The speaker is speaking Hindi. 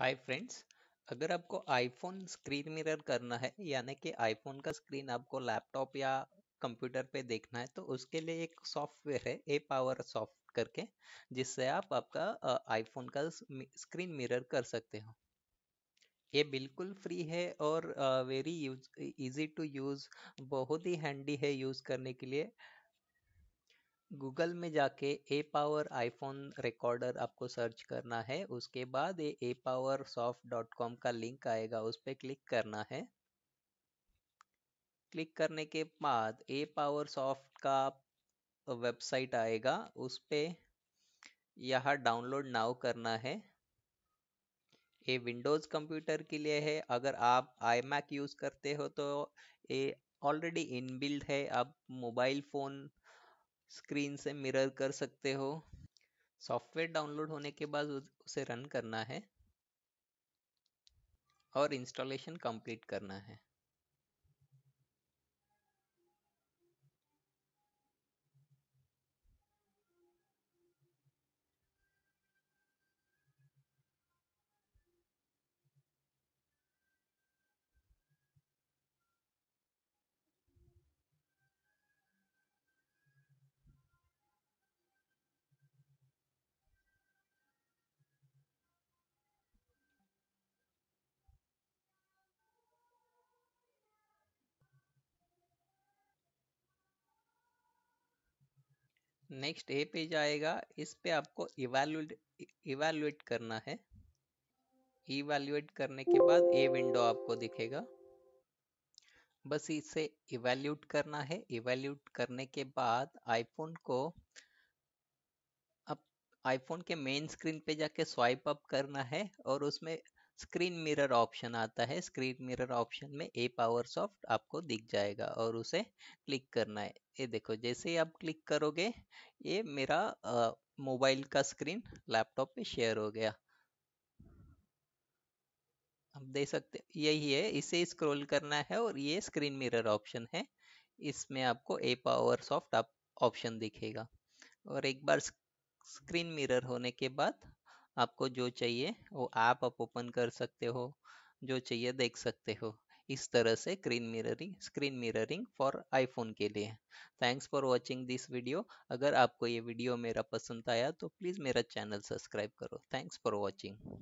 हाय फ्रेंड्स अगर आपको आईफोन स्क्रीन मिरर करना है यानी कि आईफोन का स्क्रीन आपको लैपटॉप या कंप्यूटर पे देखना है तो उसके लिए एक सॉफ्टवेयर है ए पावर सॉफ्ट करके जिससे आप आपका आईफोन का स्क्रीन मिरर कर सकते हो ये बिल्कुल फ्री है और very use easy to use बहुत ही हैंडी है यूज़ करने के लिए गूगल में जाके ए पावर आईफोन रिकॉर्डर आपको सर्च करना है उसके बाद ये A power soft dot com का लिंक आएगा उस पर क्लिक करना है क्लिक करने के बाद ए पावर सॉफ्ट का वेबसाइट आएगा उस पर यह डाउनलोड नाउ करना है ये विंडोज़ कंप्यूटर के लिए है अगर आप आई मैक यूज़ करते हो तो ये ऑलरेडी इनबिल्ड है आप मोबाइल फ़ोन स्क्रीन से मिरर कर सकते हो सॉफ्टवेयर डाउनलोड होने के बाद उसे रन करना है और इंस्टॉलेशन कंप्लीट करना है नेक्स्ट ए पेज आएगा इस पे आपको इवेल्युएट इवेल्युएट करना है इवेल्युएट करने के बाद ए विंडो आपको दिखेगा बस इसे इवेल्यूट करना है इवेल्यूट करने के बाद आईफोन को अब आईफोन के मेन स्क्रीन पे जाके स्वाइप अप करना है और उसमें स्क्रीन मिरर ऑप्शन आता है स्क्रीन मिरर ऑप्शन में ए पावर सॉफ्ट आपको दिख जाएगा और उसे क्लिक करना है ये देखो जैसे ही आप क्लिक करोगे ये मेरा मोबाइल का स्क्रीन लैपटॉप पे शेयर हो गया आप देख सकते यही है इसे स्क्रॉल करना है और ये स्क्रीन मिरर ऑप्शन है इसमें आपको ए पावर सॉफ्ट ऑप्शन दिखेगा और एक बार स्क्रीन मिरर होने के बाद आपको जो चाहिए वो आप आप ओपन कर सकते हो जो चाहिए देख सकते हो इस तरह से screen mirroring screen mirroring for iPhone के लिए thanks for watching this video अगर आपको ये वीडियो मेरा पसंद आया तो प्लीज़ मेरा चैनल सब्सक्राइब करो थैंक्स फॉर वॉचिंग